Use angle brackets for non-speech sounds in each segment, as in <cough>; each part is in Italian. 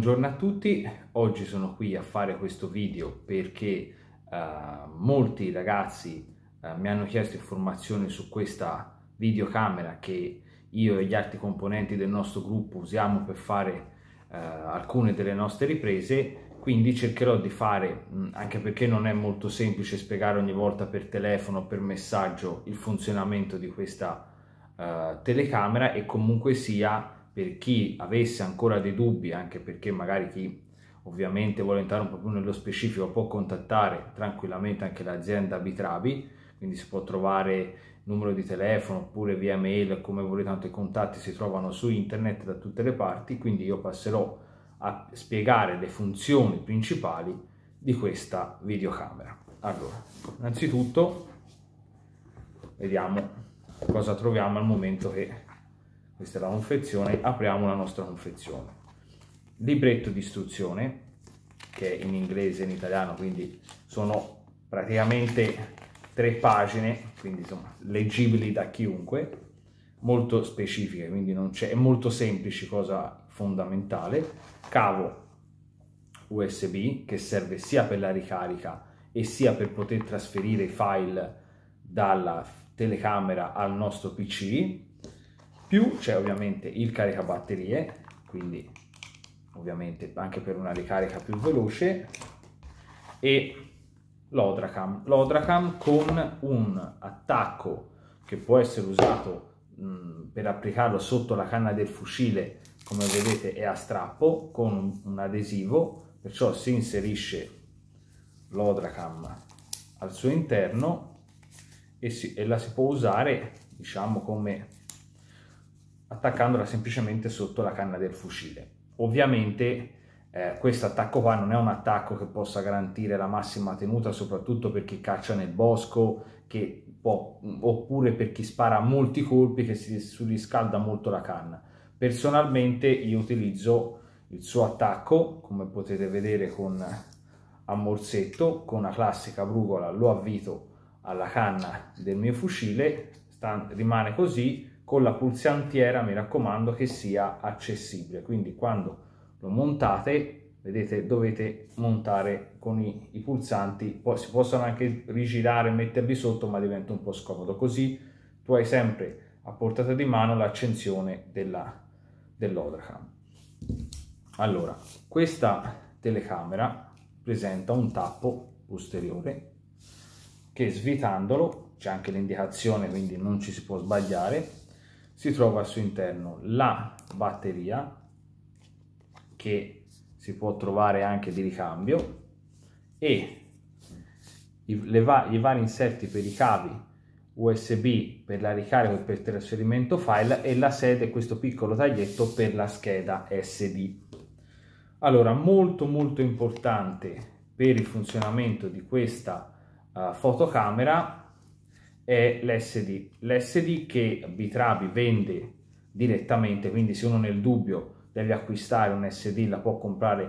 Buongiorno a tutti, oggi sono qui a fare questo video perché uh, molti ragazzi uh, mi hanno chiesto informazioni su questa videocamera che io e gli altri componenti del nostro gruppo usiamo per fare uh, alcune delle nostre riprese, quindi cercherò di fare, mm, anche perché non è molto semplice spiegare ogni volta per telefono, per messaggio, il funzionamento di questa telecamera e comunque sia per chi avesse ancora dei dubbi, anche perché magari chi ovviamente vuole entrare un po' più nello specifico può contattare tranquillamente anche l'azienda Bitrabi, quindi si può trovare numero di telefono oppure via mail, come volete, tanto i contatti si trovano su internet da tutte le parti, quindi io passerò a spiegare le funzioni principali di questa videocamera. Allora, innanzitutto vediamo cosa troviamo al momento che questa è la confezione, apriamo la nostra confezione. Libretto di istruzione, che è in inglese e in italiano, quindi sono praticamente tre pagine, quindi insomma leggibili da chiunque, molto specifiche, quindi non è molto semplice, cosa fondamentale. Cavo USB che serve sia per la ricarica e sia per poter trasferire i file dalla telecamera al nostro PC più c'è ovviamente il caricabatterie, quindi ovviamente anche per una ricarica più veloce, e l'Odracam. L'Odracam con un attacco che può essere usato mh, per applicarlo sotto la canna del fucile, come vedete è a strappo, con un adesivo, perciò si inserisce l'Odracam al suo interno e, si, e la si può usare diciamo come attaccandola semplicemente sotto la canna del fucile. Ovviamente eh, questo attacco qua non è un attacco che possa garantire la massima tenuta, soprattutto per chi caccia nel bosco, può, oppure per chi spara molti colpi che si surriscalda molto la canna. Personalmente io utilizzo il suo attacco, come potete vedere con a morsetto, con una classica brugola lo avvito alla canna del mio fucile, sta, rimane così, con la pulsantiera mi raccomando che sia accessibile quindi quando lo montate vedete dovete montare con i, i pulsanti poi si possono anche rigirare e metterli sotto ma diventa un po' scomodo così tu hai sempre a portata di mano l'accensione dell'Odracam allora questa telecamera presenta un tappo posteriore che svitandolo c'è anche l'indicazione quindi non ci si può sbagliare si trova al suo interno la batteria che si può trovare anche di ricambio e i, va i vari inserti per i cavi USB per la ricarica e per il trasferimento file e la sede, questo piccolo taglietto per la scheda SD. Allora, molto molto importante per il funzionamento di questa uh, fotocamera è l'SD. L'SD che Bitrabi vende direttamente, quindi se uno nel dubbio deve acquistare un SD la può comprare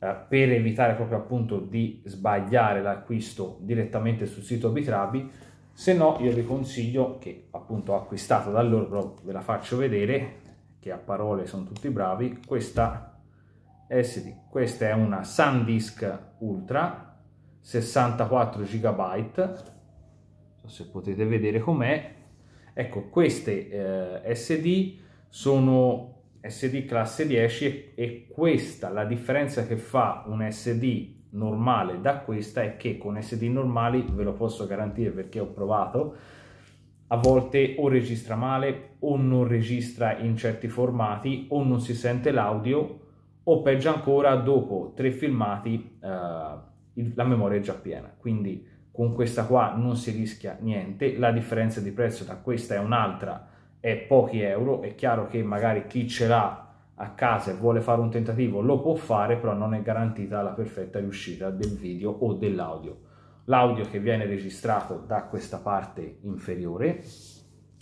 eh, per evitare proprio appunto di sbagliare l'acquisto direttamente sul sito Bitrabi, se no io vi consiglio che appunto ho acquistato da loro, però ve la faccio vedere, che a parole sono tutti bravi, questa SD, questa è una SanDisk Ultra, 64 GB, se potete vedere com'è ecco queste eh, SD sono SD classe 10 e questa la differenza che fa un SD normale da questa è che con SD normali ve lo posso garantire perché ho provato a volte o registra male o non registra in certi formati o non si sente l'audio o peggio ancora dopo tre filmati eh, la memoria è già piena quindi con questa qua non si rischia niente, la differenza di prezzo tra questa e un'altra è pochi euro, è chiaro che magari chi ce l'ha a casa e vuole fare un tentativo lo può fare, però non è garantita la perfetta riuscita del video o dell'audio. L'audio che viene registrato da questa parte inferiore,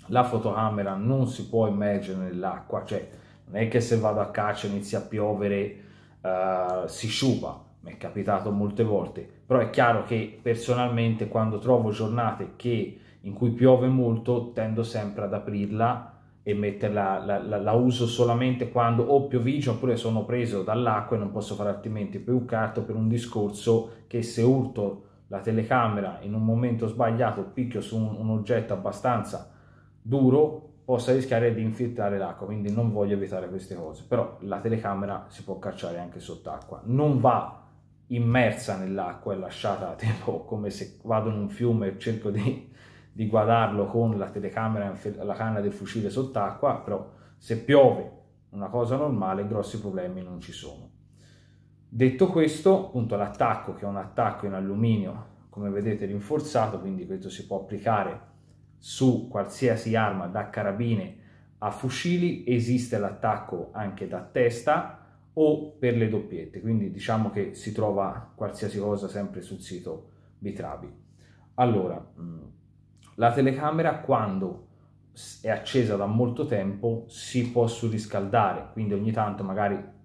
la fotocamera non si può immergere nell'acqua, cioè non è che se vado a caccia inizia a piovere uh, si sciupa, mi è capitato molte volte, però è chiaro che personalmente quando trovo giornate che, in cui piove molto tendo sempre ad aprirla e metterla, la, la, la uso solamente quando ho piovige oppure sono preso dall'acqua e non posso fare altrimenti più carto per un discorso che se urto la telecamera in un momento sbagliato picchio su un, un oggetto abbastanza duro possa rischiare di infiltrare l'acqua, quindi non voglio evitare queste cose, però la telecamera si può cacciare anche sott'acqua. Non va immersa nell'acqua e lasciata <laughs> tipo come se vado in un fiume e cerco di, di guardarlo con la telecamera la canna del fucile sott'acqua, però se piove una cosa normale grossi problemi non ci sono. Detto questo, appunto l'attacco che è un attacco in alluminio, come vedete rinforzato, quindi questo si può applicare su qualsiasi arma da carabine a fucili, esiste l'attacco anche da testa, o per le doppiette, quindi diciamo che si trova qualsiasi cosa sempre sul sito Bitrabi. Allora, mm, la telecamera quando è accesa da molto tempo si può surriscaldare, quindi ogni tanto magari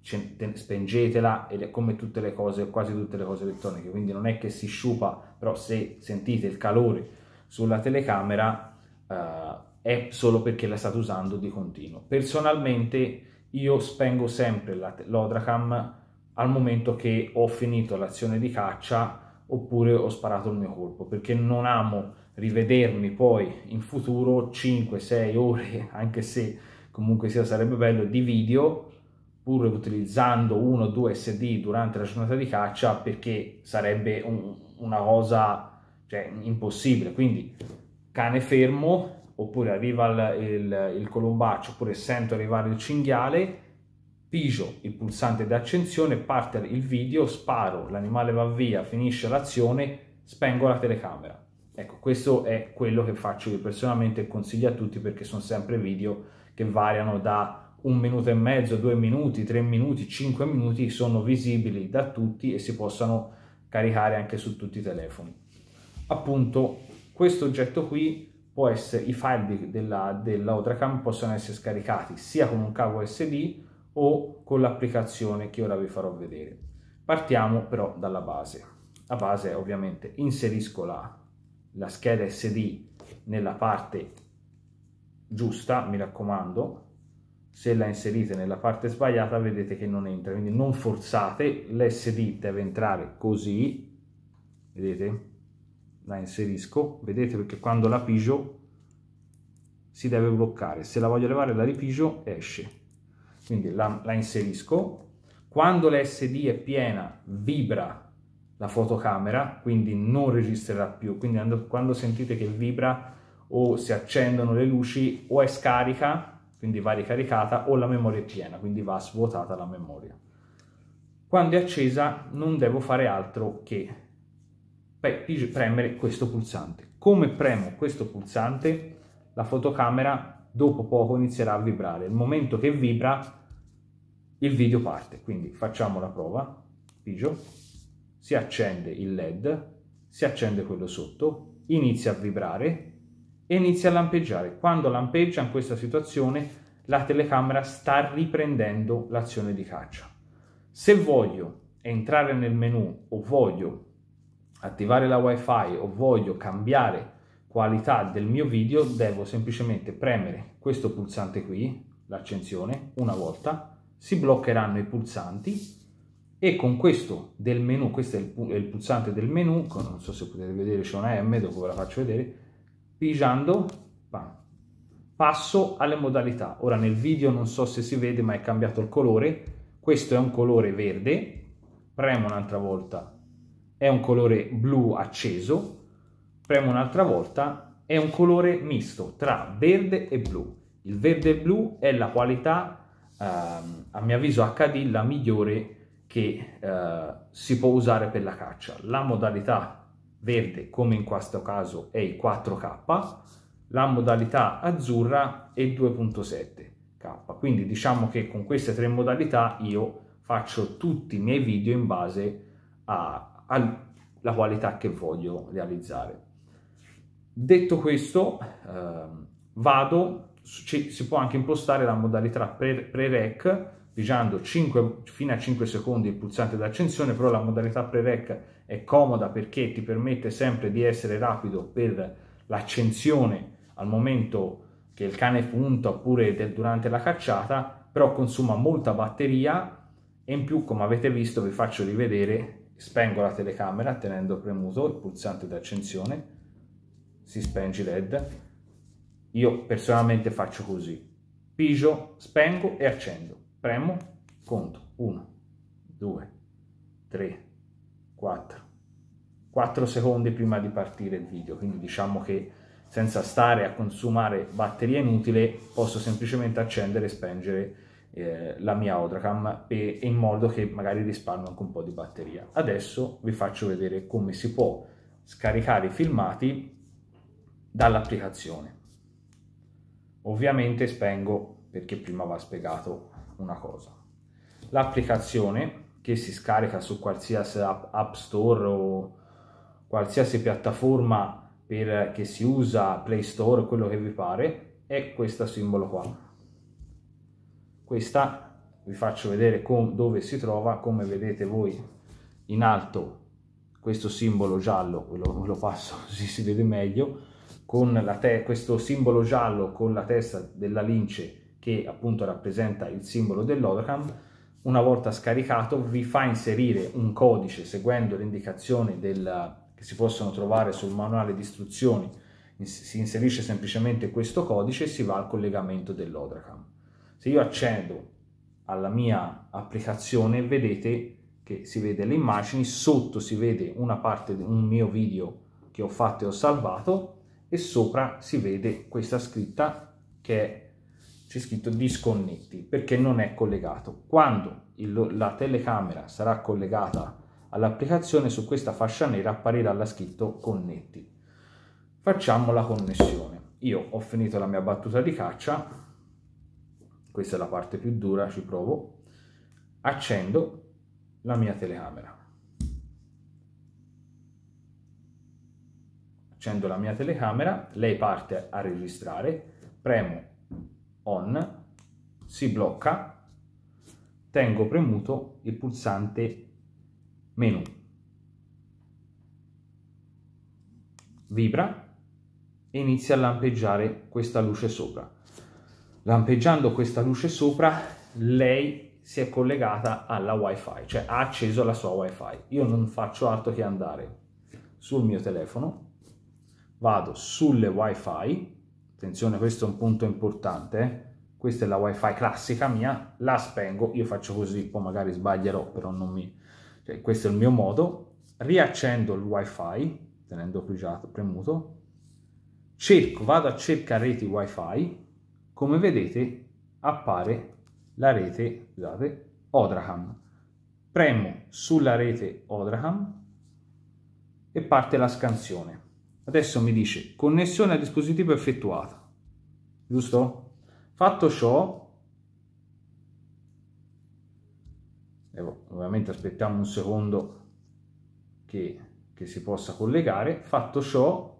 spengetela ed è come tutte le cose, quasi tutte le cose elettroniche, quindi non è che si sciupa, però se sentite il calore sulla telecamera eh, è solo perché la state usando di continuo. Personalmente io spengo sempre l'Odracam al momento che ho finito l'azione di caccia oppure ho sparato il mio colpo perché non amo rivedermi poi in futuro 5-6 ore <laughs> anche se comunque sia sarebbe bello di video pur utilizzando uno o due SD durante la giornata di caccia perché sarebbe un, una cosa cioè, impossibile quindi cane fermo oppure arriva il, il, il colombaccio, oppure sento arrivare il cinghiale, pigio il pulsante di accensione, parte il video, sparo, l'animale va via, finisce l'azione, spengo la telecamera. Ecco, questo è quello che faccio io personalmente e consiglio a tutti perché sono sempre video che variano da un minuto e mezzo, due minuti, tre minuti, cinque minuti, sono visibili da tutti e si possono caricare anche su tutti i telefoni. Appunto, questo oggetto qui può essere, i file della, dell'Otracam possono essere scaricati sia con un cavo SD o con l'applicazione che ora vi farò vedere. Partiamo però dalla base. La base è ovviamente inserisco la, la scheda SD nella parte giusta, mi raccomando, se la inserite nella parte sbagliata vedete che non entra, quindi non forzate, l'SD deve entrare così, vedete? la inserisco vedete perché quando la pigio si deve bloccare se la voglio levare la ripigio esce quindi la, la inserisco quando l'SD è piena vibra la fotocamera quindi non registrerà più quindi quando sentite che vibra o si accendono le luci o è scarica quindi va ricaricata o la memoria è piena quindi va svuotata la memoria quando è accesa non devo fare altro che Beh, dice premere questo pulsante. Come premo questo pulsante, la fotocamera dopo poco inizierà a vibrare. Il momento che vibra, il video parte. Quindi facciamo la prova. Pigio. Si accende il LED, si accende quello sotto, inizia a vibrare e inizia a lampeggiare. Quando lampeggia in questa situazione la telecamera sta riprendendo l'azione di caccia. Se voglio entrare nel menu o voglio attivare la wifi o voglio cambiare qualità del mio video devo semplicemente premere questo pulsante qui l'accensione una volta si bloccheranno i pulsanti e con questo del menu questo è il, pulsante del menu non so se potete vedere c'è una M dopo ve la faccio vedere pigiando bam, passo alle modalità ora nel video non so se si vede ma è cambiato il colore questo è un colore verde premo un'altra volta è un colore blu acceso, premo un'altra volta, è un colore misto tra verde e blu. Il verde e blu è la qualità, ehm, a mio avviso HD, la migliore che eh, si può usare per la caccia. La modalità verde, come in questo caso, è il 4K, la modalità azzurra è il 2.7K. Quindi diciamo che con queste tre modalità io faccio tutti i miei video in base a alla qualità che voglio realizzare. Detto questo, ehm, vado, ci, si può anche impostare la modalità pre-rec pre diciamo pigiando fino a 5 secondi il pulsante d'accensione, però la modalità pre-rec è comoda perché ti permette sempre di essere rapido per l'accensione al momento che il cane punta oppure durante la cacciata, però consuma molta batteria e in più, come avete visto, vi faccio rivedere Spengo la telecamera tenendo premuto il pulsante di accensione, si spenge il LED. Io personalmente faccio così. Pigio, spengo e accendo. Premo, conto. 1, 2, 3, 4. 4 secondi prima di partire il video, quindi diciamo che senza stare a consumare batteria inutile posso semplicemente accendere e spengere eh, la mia Odracam e, e in modo che magari risparmio anche un po' di batteria. Adesso vi faccio vedere come si può scaricare i filmati dall'applicazione. Ovviamente spengo perché prima va spiegato una cosa. L'applicazione che si scarica su qualsiasi app store o qualsiasi piattaforma per, che si usa, Play Store, quello che vi pare, è questo simbolo qua. Questa vi faccio vedere com, dove si trova, come vedete voi in alto questo simbolo giallo, ve lo, lo passo così <laughs> si vede meglio, con la te, questo simbolo giallo con la testa della lince che appunto rappresenta il simbolo dell'Overcam, una volta scaricato vi fa inserire un codice seguendo le indicazioni del, che si possono trovare sul manuale di istruzioni, si inserisce semplicemente questo codice e si va al collegamento dell'Odracam. Se io accendo alla mia applicazione vedete che si vede le immagini, sotto si vede una parte di un mio video che ho fatto e ho salvato e sopra si vede questa scritta che è, c'è scritto disconnetti perché non è collegato. Quando il, la telecamera sarà collegata all'applicazione su questa fascia nera apparirà la scritto connetti. Facciamo la connessione. Io ho finito la mia battuta di caccia, questa è la parte più dura, ci provo, accendo la mia telecamera. Accendo la mia telecamera, lei parte a registrare, premo on, si blocca, tengo premuto il pulsante menu. Vibra e inizia a lampeggiare questa luce sopra lampeggiando questa luce sopra, lei si è collegata alla wifi, cioè ha acceso la sua wifi. Io non faccio altro che andare sul mio telefono, vado sulle wifi, attenzione questo è un punto importante, eh. questa è la wifi classica mia, la spengo, io faccio così, poi magari sbaglierò, però non mi... Cioè, questo è il mio modo, riaccendo il wifi, tenendo premuto, cerco, vado a cercare reti wifi, come vedete appare la rete scusate, Odraham. Premo sulla rete Odraham e parte la scansione. Adesso mi dice connessione al dispositivo effettuata, giusto? Fatto ciò, ovviamente aspettiamo un secondo che, che si possa collegare, fatto ciò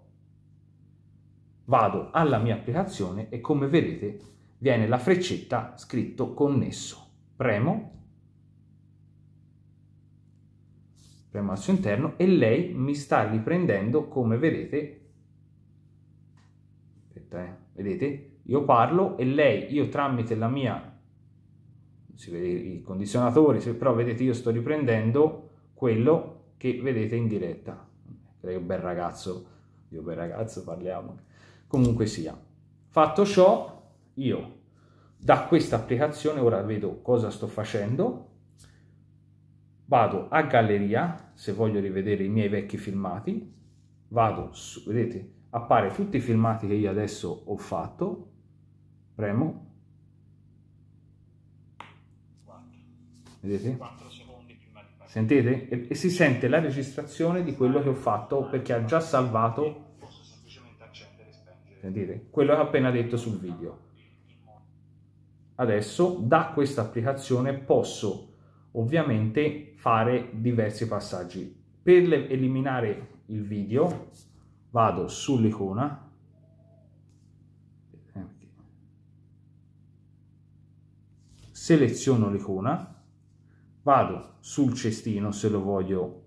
Vado alla mia applicazione e come vedete viene la freccetta scritto connesso. Premo, premo al suo interno e lei mi sta riprendendo come vedete aspetta eh. vedete io parlo e lei io tramite la mia si vede il condizionatore però vedete io sto riprendendo quello che vedete in diretta lei è un bel ragazzo di un bel ragazzo parliamo Comunque sia. Fatto ciò, io da questa applicazione ora vedo cosa sto facendo. Vado a galleria, se voglio rivedere i miei vecchi filmati, vado su, vedete, appare tutti i filmati che io adesso ho fatto, premo, vedete? Sentite? E, e si sente la registrazione di quello che ho fatto perché ha già salvato sentite? Quello che ho appena detto sul video. Adesso da questa applicazione posso ovviamente fare diversi passaggi. Per eliminare il video vado sull'icona seleziono l'icona vado sul cestino se lo voglio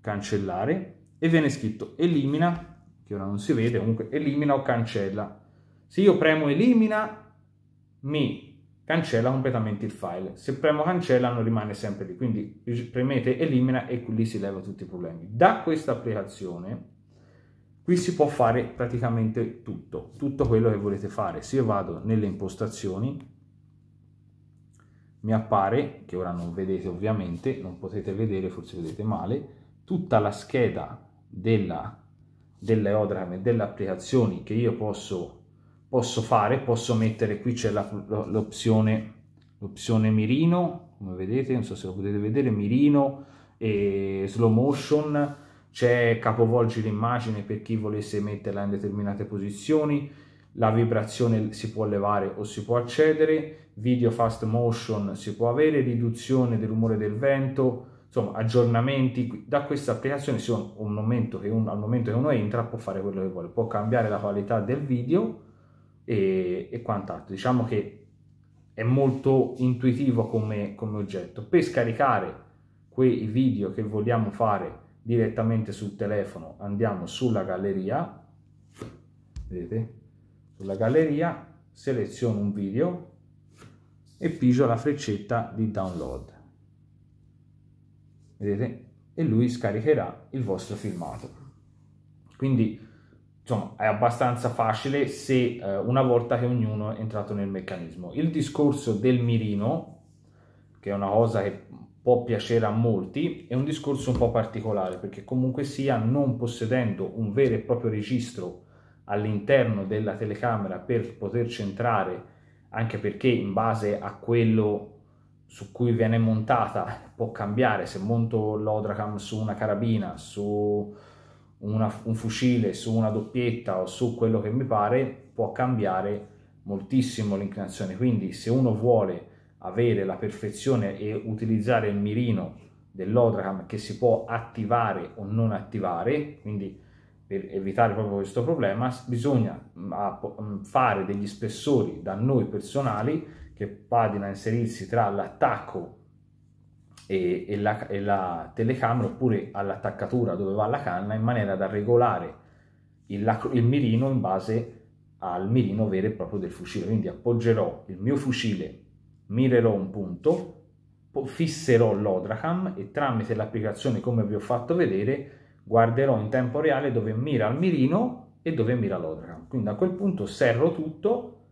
cancellare e viene scritto elimina ora non si vede, comunque elimina o cancella. Se io premo elimina, mi cancella completamente il file. Se premo cancella non rimane sempre lì, quindi premete elimina e lì si leva tutti i problemi. Da questa applicazione qui si può fare praticamente tutto, tutto quello che volete fare. Se io vado nelle impostazioni, mi appare, che ora non vedete ovviamente, non potete vedere, forse vedete male, tutta la scheda della delle ODRAM e delle applicazioni che io posso, posso fare, posso mettere qui c'è l'opzione mirino, come vedete, non so se lo potete vedere, mirino e slow motion, c'è capovolgi l'immagine per chi volesse metterla in determinate posizioni, la vibrazione si può levare o si può accedere, video fast motion si può avere, riduzione del rumore del vento, insomma aggiornamenti da questa applicazione sono un momento che uno, al momento che uno entra può fare quello che vuole, può cambiare la qualità del video e, e quant'altro. Diciamo che è molto intuitivo come, come oggetto. Per scaricare quei video che vogliamo fare direttamente sul telefono andiamo sulla galleria, vedete? Sulla galleria seleziono un video e pigio la freccetta di download vedete? E lui scaricherà il vostro filmato. Quindi, insomma, è abbastanza facile se eh, una volta che ognuno è entrato nel meccanismo. Il discorso del mirino, che è una cosa che può piacere a molti, è un discorso un po' particolare, perché comunque sia, non possedendo un vero e proprio registro all'interno della telecamera per poter centrare, anche perché in base a quello su cui viene montata può cambiare, se monto l'Odracam su una carabina, su una, un fucile, su una doppietta o su quello che mi pare, può cambiare moltissimo l'inclinazione. Quindi se uno vuole avere la perfezione e utilizzare il mirino dell'Odracam che si può attivare o non attivare, quindi per evitare proprio questo problema bisogna fare degli spessori da noi personali che padina inserirsi tra l'attacco e, e, la, e, la, telecamera oppure all'attaccatura dove va la canna in maniera da regolare il, il mirino in base al mirino vero e proprio del fucile. Quindi appoggerò il mio fucile, mirerò un punto, fisserò l'Odracam e tramite l'applicazione come vi ho fatto vedere guarderò in tempo reale dove mira il mirino e dove mira l'Odracam. Quindi a quel punto serro tutto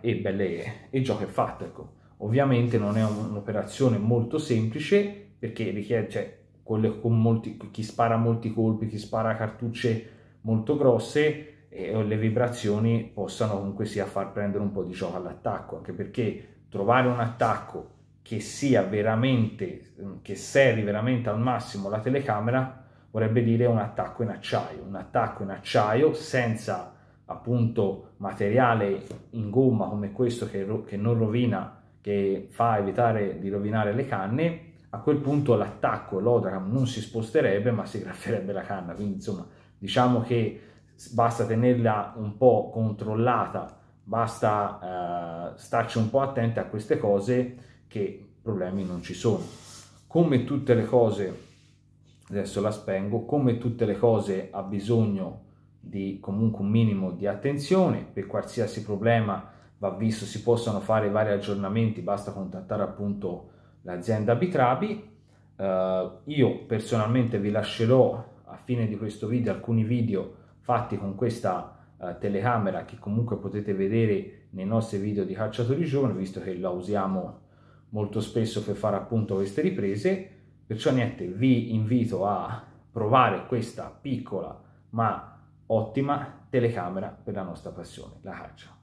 e, e, belle, e il gioco è fatto. Ecco. Ovviamente non è un'operazione molto semplice perché richiede, cioè, con, con molti, chi spara molti colpi, chi spara cartucce molto grosse, e eh, le vibrazioni possano comunque sia far prendere un po' di gioco all'attacco, anche perché trovare un attacco che sia veramente, mm, che servi veramente al massimo la telecamera, vorrebbe dire un attacco in acciaio, un attacco in acciaio senza appunto materiale in gomma come questo che, che non rovina, che fa evitare di rovinare le canne, a quel punto l'attacco, l'odram non si sposterebbe ma si grafferebbe la canna, quindi insomma diciamo che basta tenerla un po' controllata, basta eh, starci un po' attenti a queste cose che problemi non ci sono. Come tutte le cose, adesso la spengo, come tutte le cose ha bisogno di comunque un minimo di attenzione per qualsiasi problema va visto si possono fare vari aggiornamenti basta contattare appunto l'azienda Bitrabi eh, io personalmente vi lascerò a fine di questo video alcuni video fatti con questa eh, telecamera che comunque potete vedere nei nostri video di cacciatori giovani visto che la usiamo molto spesso per fare appunto queste riprese perciò niente vi invito a provare questa piccola ma ottima telecamera per la nostra passione, la caccia.